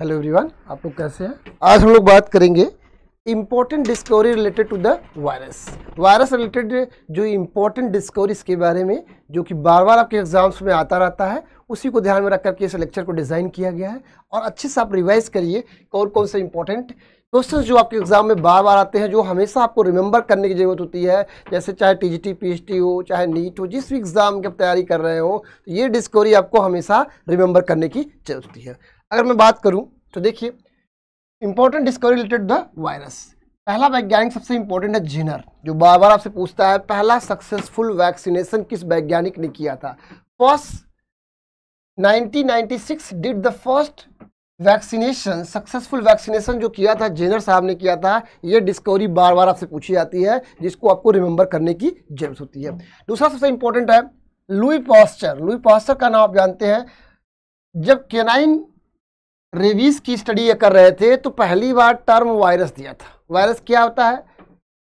hello everyone आप लोग कैसे हैं आज हम लोग बात करेंगे important discovery related to the virus virus related जो इम्पोर्टेंट डिस्कवरी इसके बारे में जो कि बार बार आपके एग्जाम्स में आता रहता है उसी को ध्यान में रख करके इस लेक्चर को डिज़ाइन किया गया है और अच्छे से आप रिवाइज करिए कौन कौन से इम्पोर्टेंट क्वेश्चन जो आपके एग्जाम में बार बार आते हैं जो हमेशा आपको रिमेंबर करने की ज़रूरत होती है जैसे चाहे T G T P H T हो चाहे नीट हो जिस भी एग्ज़ाम की आप तैयारी कर रहे हो तो ये डिस्कवरी आपको हमेशा रिमेंबर करने की जरूरत होती है अगर मैं बात करूँ तो देखिए important discovery related the virus पहला वैज्ञानिक सबसे इंपॉर्टेंट है जिनर जो बार बार आपसे पूछता है पहला सक्सेसफुल वैक्सीनेशन किस वैज्ञानिक ने किया था first 1996 did the first vaccination successful vaccination जो किया था जेनर साहब ने किया था ये डिस्कवरी बार बार आपसे पूछी जाती है जिसको आपको रिमेंबर करने की जरूरत होती है दूसरा सबसे इंपॉर्टेंट है लुई पॉस्चर लुई पॉस्चर का नाम आप जानते हैं जब केनाइन रेबीज़ की स्टडी कर रहे थे तो पहली बार टर्म वायरस दिया था वायरस क्या होता है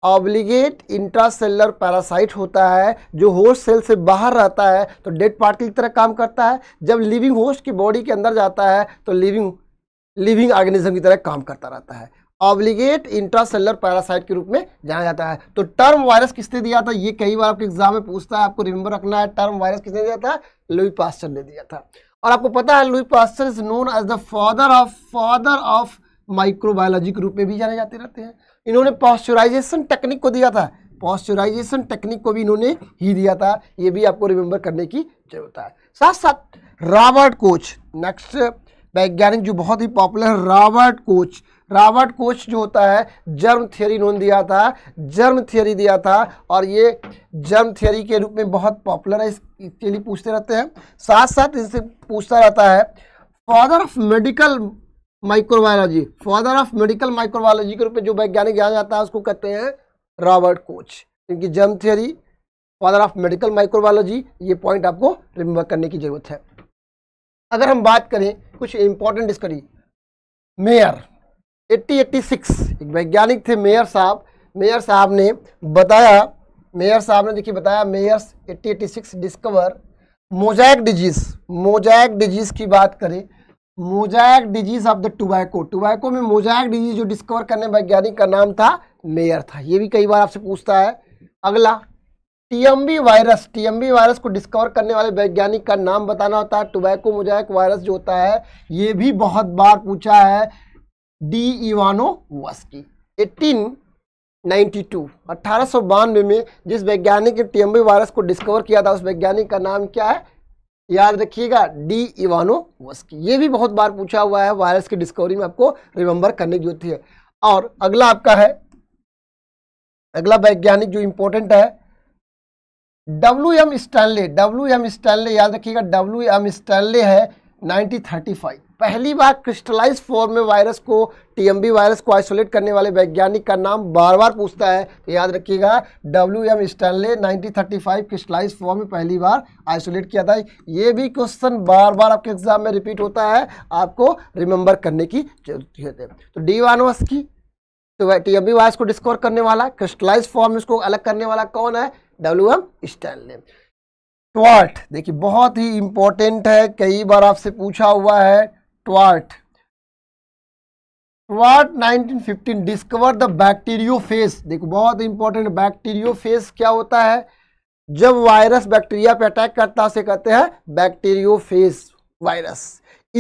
ऑब्लिगेट इंट्रासेलर पैरासाइट होता है जो होस्ट सेल से बाहर रहता है तो डेड पार्ट की तरह काम करता है जब लिविंग होस्ट की बॉडी के अंदर जाता है तो लिविंग लिविंग ऑर्गेनिज्म की तरह काम करता रहता है ऑब्लिगेट इंट्रासेलर पैरासाइट के रूप में जाना जाता है तो टर्म वायरस किसने दिया था ये कई बार आपके एग्जाम में पूछता है आपको रिमेंबर रखना है टर्म वायरस किसने दिया था लुई पास्टर ने दिया था और आपको पता है Louis Pasteur is known as the father of father of microbiology के रूप में भी जाने जाते रहते हैं इन्होंने पॉस्चराइजेशन टेक्निक को दिया था पॉस्चराइजेशन टेक्निक को भी इन्होंने ही दिया था ये भी आपको रिमेंबर करने की जरूरत है साथ साथ रॉबर्ट कोच नेक्स्ट वैज्ञानिक जो बहुत ही popular Robert Koch Robert Koch जो होता है जर्म थियोरी उन्होंने दिया था जर्म थियोरी दिया था और ये जर्म थियोरी के रूप में बहुत पॉपुलर है इसके लिए पूछते रहते हैं साथ साथ इनसे पूछता रहता है father of medical microbiology father of medical microbiology के रूप में जो वैज्ञानिक जाना जाता है उसको कहते हैं रॉबर्ट कोच इनकी germ theory father of medical microbiology ये पॉइंट आपको रिमेंबर करने की ज़रूरत है अगर हम बात करें कुछ इंपॉर्टेंट स्टडी मेयर 1886 एक वैज्ञानिक थे मेयर साहब मेयर साहब ने बताया मेयर साहब ने देखिए बताया Mayers 1886 discover mosaic disease mosaic disease की बात करें mosaic disease of the tobacco tobacco में मोजैक डिजीज जो डिस्कवर करने वैज्ञानिक का नाम था मेयर था ये भी कई बार आपसे पूछता है अगला टीएमबी वायरस टीएमबी वायरस को डिस्कवर करने वाले वैज्ञानिक का नाम बताना होता है टुबैको मोजैक वायरस जो होता है ये भी बहुत बार पूछा है डी अट्ठारह 1892 बानवे में जिस वैज्ञानिक ने टीएमबी वायरस को डिस्कवर किया था उस वैज्ञानिक का नाम क्या है याद रखिएगा डी वस्की e oh ये भी बहुत बार पूछा हुआ है वायरस की डिस्कवरी में आपको रिमेंबर करने की जरूरत है और अगला आपका है अगला वैज्ञानिक जो इंपॉर्टेंट है W M Stanley W M Stanley याद रखिएगा डब्ल्यू एम स्टैनले है नाइनटीन थर्टी फाइव पहली बार क्रिस्टलाइज फॉर्म में वायरस को टीएमबी वायरस को आइसोलेट करने वाले वैज्ञानिक का नाम बार बार पूछता है तो याद रखिएगा W M Stanley 1935 crystallize form में पहली बार आइसोलेट किया था ये भी क्वेश्चन बार बार आपके एग्जाम में रिपीट होता है आपको रिमेंबर करने की जरूरत है तो डी वानवस की तो टीएमबी वायरस को डिस्कवर करने वाला क्रिस्टलाइज फॉर्म इसको अलग करने वाला कौन है डब्ल्यू एम स्टैनले ट्वार्ट देखिए बहुत ही इंपॉर्टेंट है कई बार आपसे पूछा हुआ है Twort Twart 1915 discover the bacteriophage देखो बहुत इंपॉर्टेंट बैक्टीरियोफेज क्या होता है जब वायरस बैक्टीरिया पे अटैक करता है उसे कहते हैं bacteriophage virus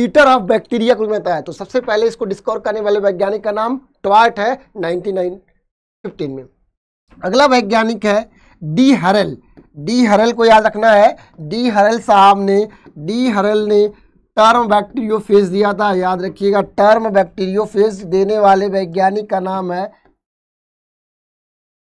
eater of bacteria कुछ बनता है तो सबसे पहले इसको डिस्कवर करने वाले वैज्ञानिक का नाम ट्वार्ट है 1915 में अगला वैज्ञानिक है डी हरल डी हरल को याद रखना है डी हरल साहब ने डी हरल ने टर्म बैक्टीरियोफेज दिया था याद रखिएगा टर्म बैक्टीरियोफेज देने वाले वैज्ञानिक का नाम है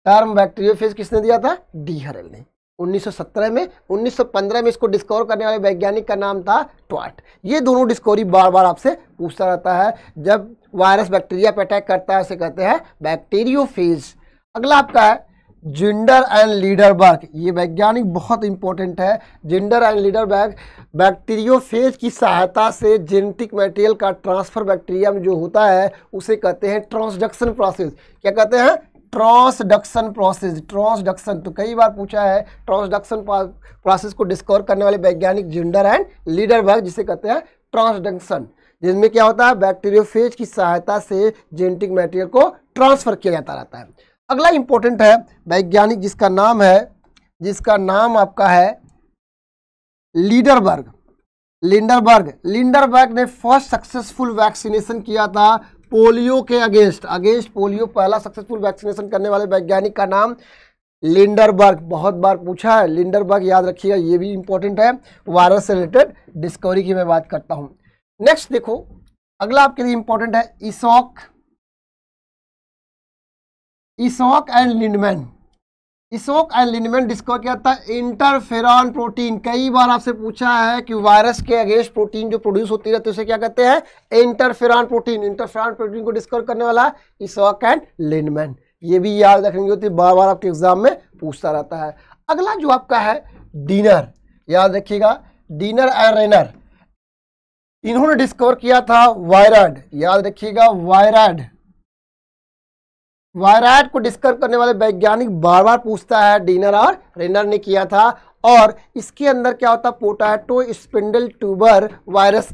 टर्म बैक्टीरियोफेज किसने दिया था डीहरल ने 1917 में 1915 में इसको डिस्कवर करने वाले वैज्ञानिक का नाम था ट्वाट ये दोनों डिस्कवरी बार बार आपसे पूछता रहता है जब वायरस बैक्टीरिया पर अटैक करता है उसे कहते हैं बैक्टीरियोफेज अगला आपका है जेंडर एंड लीडर बैग ये वैज्ञानिक बहुत इंपॉर्टेंट है Zinder and Lederberg bacteriophage की सहायता से जेनेटिक मटेरियल का ट्रांसफ़र बैक्टीरिया में जो होता है उसे कहते हैं ट्रांसडक्शन प्रोसेस क्या कहते हैं ट्रांसडक्शन प्रोसेस ट्रांसडक्शन तो कई बार पूछा है ट्रांसडक्शन प्रोसेस को डिस्कवर करने वाले वैज्ञानिक जेंडर एंड लीडर बैग जिसे कहते हैं ट्रांसडक्शन जिसमें क्या होता है बैक्टीरियोफेज की सहायता से जेनेटिक मटेरियल को ट्रांसफ़र किया जाता रहता है अगला इंपॉर्टेंट है वैज्ञानिक जिसका नाम है जिसका नाम आपका है लीडरबर्ग लिंडरबर्ग लिंडरबर्ग ने फर्स्ट सक्सेसफुल वैक्सीनेशन किया था पोलियो के अगेंस्ट अगेंस्ट पोलियो पहला सक्सेसफुल वैक्सीनेशन करने वाले वैज्ञानिक का नाम लिंडरबर्ग बहुत बार पूछा है लिंडरबर्ग याद रखिएगा ये भी इंपॉर्टेंट है वायरस से रिलेटेड डिस्कवरी की मैं बात करता हूँ नेक्स्ट देखो अगला आपके लिए इंपॉर्टेंट है Isaacs Isaacs and Lindenmann Isaacs and Lindenmann discover किया था इंटरफेरॉन प्रोटीन कई बार आपसे पूछा है कि वायरस के अगेंस्ट प्रोटीन जो प्रोड्यूस होती रहती है उसे क्या कहते हैं इंटरफेरॉन प्रोटीन इंटरफेरॉन प्रोटीन को डिस्कवर करने वाला इसोक एंड लिंडमैन ये भी याद रखेंगे होती बार बार आपके एग्जाम में पूछता रहता है अगला जो आपका है डिनर याद रखिएगा डिनर एंड रेनर इन्होंने डिस्कवर किया था वायराइड याद रखिएगा वायराइड वायराइट को डिस्कर्व करने वाले वैज्ञानिक बार बार पूछता है डिनर और रेनर ने किया था और इसके अंदर क्या होता potato spindle tuber virus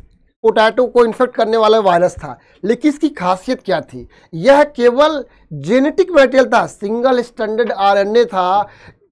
potato को इन्फेक्ट करने वाला वायरस था लेकिन इसकी खासियत क्या थी यह केवल जेनेटिक मटेरियल था सिंगल स्टैंडर्ड आरएनए था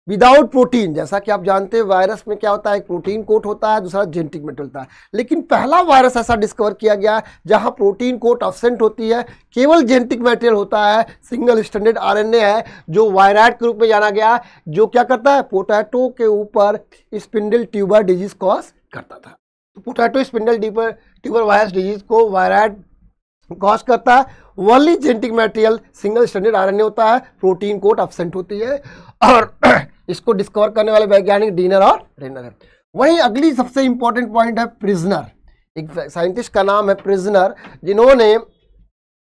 विदाउट प्रोटीन जैसा कि आप जानते हैं वायरस में क्या होता है एक प्रोटीन कोट होता है दूसरा जेनेटिक मेटल होता है लेकिन पहला वायरस ऐसा डिस्कवर किया गया है जहाँ प्रोटीन कोट ऑबसेंट होती है केवल जेनेटिक मेटेरियल होता है सिंगल स्टैंडर्ड आरएनए है जो वायराइड के रूप में जाना गया जो क्या करता है पोटैटो के ऊपर स्पिंडल ट्यूबर डिजीज कॉज करता था तो potato spindle tuber tuber virus disease को वायराइड कॉज करता है वर्ली genetic material single standard R होता है प्रोटीन कोट अब्सेंट होती है और इसको डिस्कवर करने वाले वैज्ञानिक डीनर और रेनर है वहीं अगली सबसे इंपॉर्टेंट पॉइंट है प्रिजनर एक साइंटिस्ट का नाम है प्रिजनर जिन्होंने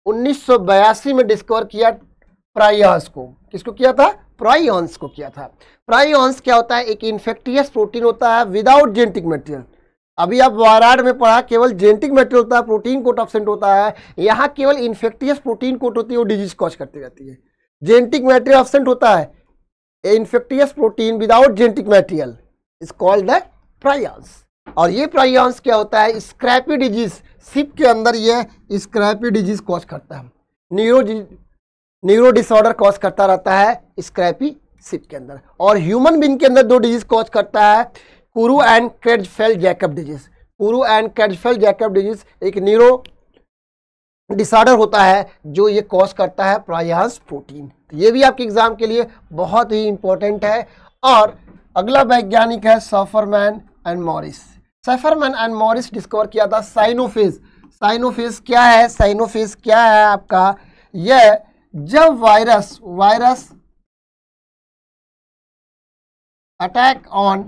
1982 में डिस्कवर किया प्राइयस को किसको किया था प्राइयंस को किया था प्राइयंस क्या होता है एक इन्फेक्टियस प्रोटीन होता है विदाउट जेनेटिक मटेरियल अभी आप वाराड में पढ़ा केवल जेनेटिक मटेरियल होता है प्रोटीन कोट ऑफ होता है यहाँ केवल इन्फेक्टियस प्रोटीन कोट होती है वो डिजीज कॉज करती रहती है जेनेटिक मेटेरियल ऑप्सेंट होता है a infectious protein without genetic material is called the prions और ये प्रायंस क्या होता है स्क्रैपी डिजीज सिप के अंदर ये स्क्रैपी डिजीज कॉज करता है न्यूरो न्यूरो डिसऑर्डर कॉज करता रहता है स्क्रैपी सिप के अंदर और ह्यूमन बीन के अंदर दो डिजीज कॉज करता है kuru and Creutzfeldt Jakob disease kuru and Creutzfeldt Jakob disease एक न्यूरो डिसऑर्डर होता है जो ये कॉज करता है प्रायांस प्रोटीन तो ये भी आपके एग्ज़ाम के लिए बहुत ही इंपॉर्टेंट है और अगला वैज्ञानिक है Safferman and Morris Safferman and Morris discover किया था साइनोफेज साइनोफेज क्या है साइनोफेज क्या है आपका यह जब वायरस वायरस अटैक ऑन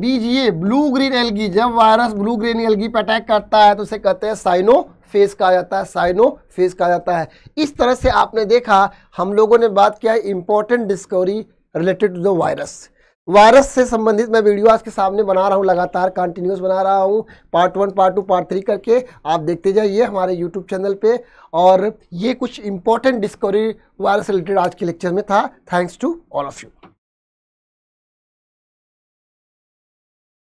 बीज ये ब्लू ग्रीन एलगी जब वायरस ब्लू ग्रीन एलगी पर अटैक करता है तो उसे कहते हैं साइनो फेस कहा जाता है साइनो फेस कहा जाता है इस तरह से आपने देखा हम लोगों ने बात किया है important discovery related to the virus virus से संबंधित मैं वीडियो आज के सामने बना रहा हूँ लगातार कंटिन्यूस बना रहा हूँ part one part two part three करके आप देखते जाइए हमारे यूट्यूब चैनल पे और ये कुछ इंपॉर्टेंट डिस्कवरी वायरस रिलेटेड आज के लेक्चर में था thanks to all of you